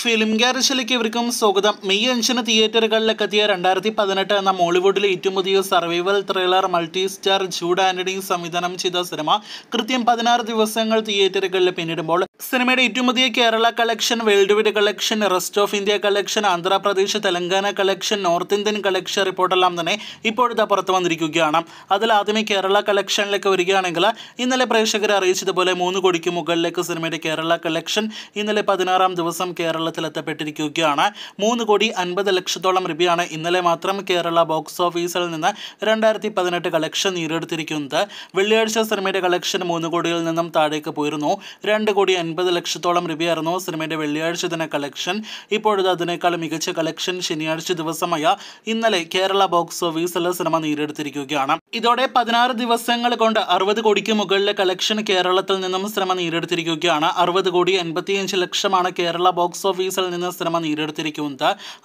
film ഗാരേജിലേക്ക് ഇവർക്കും സ്വാഗതം May അഞ്ചിന് തിയേറ്ററുകളിലേക്ക് എത്തിയ രണ്ടായിരത്തി പതിനെട്ട് എന്ന മോളിവുഡിലെ ഏറ്റവും പുതിയ survival thriller multi star Jude Anthony സംവിധാനം ചെയ്ത സിനിമ കൃത്യം പതിനാറ് ദിവസങ്ങൾ തിയേറ്ററുകളിൽ പിന്നിടുമ്പോൾ സിനിമയുടെ ഏറ്റവും പുതിയ Kerala collection world wide collection rest of India collection Andhra Pradesh Telangana collection north Indian collection റിപ്പോർട്ടെല്ലാം തന്നെ ഇപ്പോഴത്തെ പുറത്ത് വന്നിരിക്കുകയാണ് അതിൽ ആദ്യമേ കേരള കളക്ഷനിലേക്ക് വരികയാണെങ്കിൽ ഇന്നലെ പ്രേക്ഷകരെ അറിയിച്ചതുപോലെ മൂന്ന് കോടിക്ക് മുകളിലേക്ക് സിനിമയുടെ കേരള കളക്ഷൻ ഇന്നലെ പതിനാറാം ദിവസം കേരളത്തിൽ എത്തപ്പെട്ടിരിക്കുകയാണ് മൂന്ന് കോടി അൻപത് ലക്ഷത്തോളം രൂപയാണ് ഇന്നലെ മാത്രം കേരള ബോക്സ് ഓഫീസിൽ നിന്ന് രണ്ടായിരത്തി പതിനെട്ട് കളക്ഷൻ നേടിയെടുത്തിരിക്കുന്നത് വെള്ളിയാഴ്ച സിനിമയുടെ കളക്ഷൻ മൂന്ന് കോടിയിൽ നിന്നും താഴേക്ക് പോയിരുന്നു രണ്ട് കോടി എൺപത് ലക്ഷത്തോളം രൂപയായിരുന്നു സിനിമയുടെ വെള്ളിയാഴ്ച ദിന കളക്ഷൻ ഇപ്പോഴത് അതിനേക്കാൾ മികച്ച കളക്ഷൻ ശനിയാഴ്ച ദിവസമായ ഇന്നലെ കേരള ബോക്സ് ഓഫീസിൽ സിനിമ നേരിടുത്തിരിക്കുകയാണ് ഇതോടെ പതിനാറ് ദിവസങ്ങൾ കൊണ്ട് അറുപത് കോടിക്ക് മുകളിലെ കളക്ഷൻ കേരളത്തിൽ നിന്നും സിനിമ നേരിടുത്തിരിക്കുകയാണ് അറുപത് കോടി എൺപത്തിയഞ്ച് ലക്ഷമാണ് കേരള ബോക്സ് ഓഫീസിൽ നിന്ന് സിനിമ നേരിടുത്തിരിക്കുന്നത്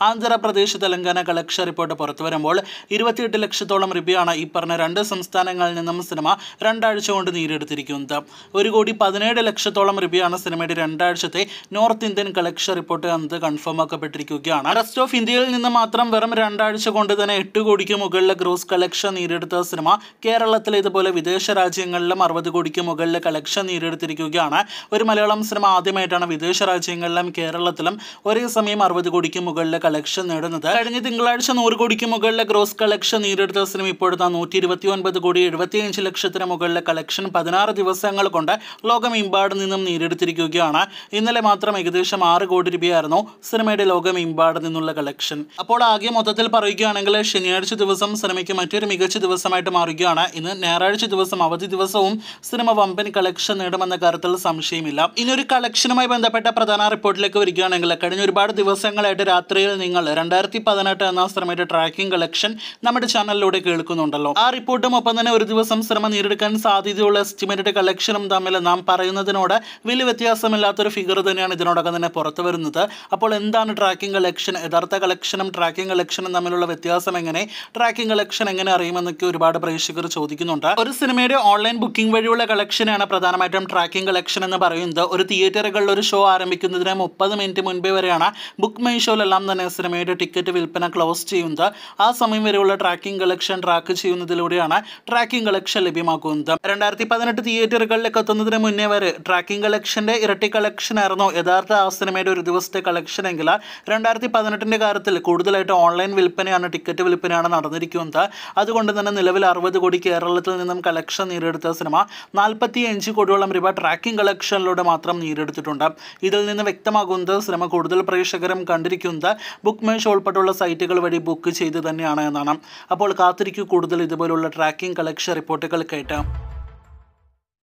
ആന്ധ്രാപ്രദേശ് തെലങ്കാന കളക്ഷൻ റിപ്പോർട്ട് പുറത്തു വരുമ്പോൾ ഇരുപത്തിയെട്ട് ലക്ഷത്തോളം രൂപയാണ് ഈ പറഞ്ഞ രണ്ട് സംസ്ഥാനങ്ങളിൽ നിന്നും സിനിമ രണ്ടാഴ്ച കൊണ്ട് നേരിടുത്തിരിക്കുന്നത് ഒരു കോടി പതിനേഴ് ലക്ഷത്തോളം രൂപയാണ് ആണ് സിനിമയുടെ രണ്ടാഴ്ചത്തെ നോർത്ത് ഇന്ത്യൻ കളക്ഷൻ റിപ്പോർട്ട് അന്ന് കൺഫേം ആക്കപ്പെട്ടിരിക്കുകയാണ് റെസ്റ്റ് ഓഫ് ഇന്ത്യയിൽ നിന്ന് മാത്രം വെറും രണ്ടാഴ്ച കൊണ്ട് തന്നെ എട്ട് കോടിക്ക് മുകളിലെ ഗ്രോസ് കളക്ഷൻ നേടിയെടുത്ത സിനിമ കേരളത്തിൽ ഇതുപോലെ വിദേശ രാജ്യങ്ങളിലും അറുപത് കോടിക്ക് മുകളിലെ കളക്ഷൻ നേടിയെടുത്തിരിക്കുകയാണ് ഒരു മലയാളം സിനിമ ആദ്യമായിട്ടാണ് വിദേശ രാജ്യങ്ങളിലും കേരളത്തിലും ഒരേ സമയം അറുപത് കോടിക്ക് മുകളിലെ കളക്ഷൻ നേടുന്നത് കഴിഞ്ഞ തിങ്കളാഴ്ച നൂറ് കോടിക്ക് മുകളിലെ ഗ്രോസ് കളക്ഷൻ നേടിയെടുത്ത സിനിമ ഇപ്പോഴത്തെ നൂറ്റി ഇരുപത്തി ഒൻപത് കോടി എഴുപത്തിയഞ്ച് ലക്ഷത്തിന് മുകളിലെ കളക്ഷൻ പതിനാറ് ദിവസങ്ങൾ കൊണ്ട് ലോകമെമ്പാട് നിന്നും നേരിടും എടുത്തിരിക്കുകയാണ് ഇന്നലെ മാത്രം ഏകദേശം ആറ് കോടി രൂപയായിരുന്നു സിനിമയുടെ ലോകമെമ്പാട് നിന്നുള്ള കളക്ഷൻ അപ്പോൾ ആകെ മൊത്തത്തിൽ പറയുകയാണെങ്കിൽ ശനിയാഴ്ച ദിവസം സിനിമയ്ക്ക് മറ്റൊരു മികച്ച ദിവസമായിട്ട് മാറുകയാണ് ഇന്ന് ഞായറാഴ്ച ദിവസം അവധി ദിവസവും സിനിമ വമ്പൻ കളക്ഷൻ നേടുമെന്ന കാര്യത്തിൽ സംശയമില്ല ഇനി ഒരു കളക്ഷനുമായി ബന്ധപ്പെട്ട പ്രധാന റിപ്പോർട്ടിലേക്ക് വരികയാണെങ്കിൽ കഴിഞ്ഞ ഒരുപാട് ദിവസങ്ങളായിട്ട് രാത്രിയിൽ നിങ്ങൾ രണ്ടായിരത്തി പതിനെട്ട് എന്ന സിനിമയുടെ ട്രാക്കിംഗ് കളക്ഷൻ നമ്മുടെ ചാനലിലൂടെ കേൾക്കുന്നുണ്ടല്ലോ ആ റിപ്പോർട്ടും ഒപ്പം തന്നെ ഒരു ദിവസം സിനിമ നേരിടാൻ സാധ്യതയുള്ള എസ്റ്റിമേറ്റഡ് കളക്ഷനും തമ്മിൽ നാം പറയുന്നതിനോട് വലിയ വ്യത്യാസമില്ലാത്തൊരു ഫിഗർ തന്നെയാണ് ഇതിനോടകം തന്നെ പുറത്തു വരുന്നത് അപ്പോൾ എന്താണ് ട്രാക്കിംഗ് കളക്ഷൻ യഥാർത്ഥ കളക്ഷനും ട്രാക്കിംഗ് കളക്ഷനും തമ്മിലുള്ള വ്യത്യാസം എങ്ങനെ ട്രാക്കിംഗ് കളക്ഷൻ എങ്ങനെ അറിയുമെന്നൊക്കെ ഒരുപാട് പ്രേക്ഷകർ ചോദിക്കുന്നുണ്ട് ഒരു സിനിമയുടെ ഓൺലൈൻ ബുക്കിംഗ് വഴിയുള്ള കളക്ഷനാണ് പ്രധാനമായിട്ടും ട്രാക്കിംഗ് കളക്ഷൻ എന്ന് പറയുന്നത് ഒരു തിയേറ്ററുകളിൽ ഒരു ഷോ ആരംഭിക്കുന്നതിന് മുപ്പത് മിനിറ്റ് മുൻപേ വരെയാണ് ബുക്ക് മൈ ഷോയിലെല്ലാം തന്നെ സിനിമയുടെ ടിക്കറ്റ് വിൽപ്പന ക്ലോസ് ചെയ്യുന്നത് ആ സമയം വരെയുള്ള ട്രാക്കിംഗ് കളക്ഷൻ ട്രാക്ക് ചെയ്യുന്നതിലൂടെയാണ് ട്രാക്കിംഗ് കളക്ഷൻ ലഭ്യമാക്കുന്നത് രണ്ടായിരത്തി പതിനെട്ട് തിയേറ്ററുകളിലേക്ക് എത്തുന്നതിന് മുന്നേ വരെ ട്രാക്കിംഗ് കളക്ഷൻ കളക്ഷൻ്റെ ഇരട്ടി കളക്ഷനായിരുന്നു യഥാർത്ഥ ആസ്തിനമയുടെ ഒരു ദിവസത്തെ കളക്ഷൻ എങ്കിൽ രണ്ടായിരത്തി പതിനെട്ടിൻ്റെ കാര്യത്തിൽ കൂടുതലായിട്ട് ഓൺലൈൻ വിൽപ്പനയാണ് ടിക്കറ്റ് വിൽപ്പനയാണ് നടന്നിരിക്കുന്നത് അതുകൊണ്ട് തന്നെ നിലവിൽ അറുപത് കോടി കേരളത്തിൽ നിന്നും കളക്ഷൻ നേടിയെടുത്ത സിനിമ നാൽപ്പത്തി അഞ്ച് കോടിയോളം രൂപ ട്രാക്കിംഗ് കളക്ഷനിലൂടെ മാത്രം നേടിയെടുത്തിട്ടുണ്ട് ഇതിൽ നിന്ന് വ്യക്തമാകുന്നത് സിനിമ കൂടുതൽ പ്രേക്ഷകരും കണ്ടിരിക്കുന്നത് ബുക്ക് മേഷ് ഉൾപ്പെടെയുള്ള സൈറ്റുകൾ വഴി ബുക്ക് ചെയ്ത് തന്നെയാണ് എന്നാണ് അപ്പോൾ കാത്തിരിക്കൂ കൂടുതൽ ഇതുപോലുള്ള ട്രാക്കിംഗ് കളക്ഷൻ റിപ്പോർട്ടുകൾ കേട്ട്